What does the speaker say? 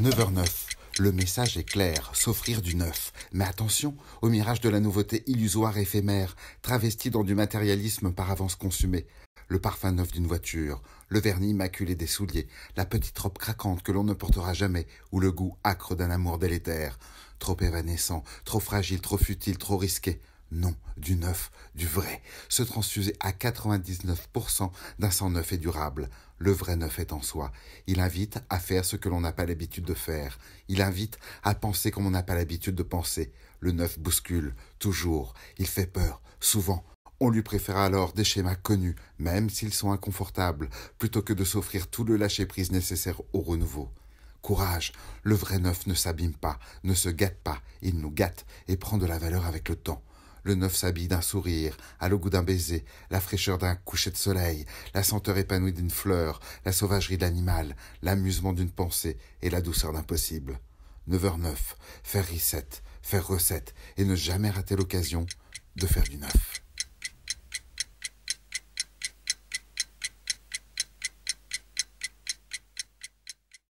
9h09. Le message est clair, s'offrir du neuf. Mais attention au mirage de la nouveauté illusoire éphémère, travestie dans du matérialisme par avance consumé. Le parfum neuf d'une voiture, le vernis maculé des souliers, la petite robe craquante que l'on ne portera jamais, ou le goût acre d'un amour délétère. Trop évanescent, trop fragile, trop futile, trop risqué. Non, du neuf, du vrai, se transfuser à 99% d'un sang neuf est durable. Le vrai neuf est en soi. Il invite à faire ce que l'on n'a pas l'habitude de faire. Il invite à penser comme on n'a pas l'habitude de penser. Le neuf bouscule, toujours. Il fait peur, souvent. On lui préfère alors des schémas connus, même s'ils sont inconfortables, plutôt que de s'offrir tout le lâcher-prise nécessaire au renouveau. Courage, le vrai neuf ne s'abîme pas, ne se gâte pas, il nous gâte et prend de la valeur avec le temps. Le neuf s'habille d'un sourire, à le goût d'un baiser, la fraîcheur d'un coucher de soleil, la senteur épanouie d'une fleur, la sauvagerie d'un animal, l'amusement d'une pensée et la douceur d'un possible. 9h09, faire reset, faire recette et ne jamais rater l'occasion de faire du neuf.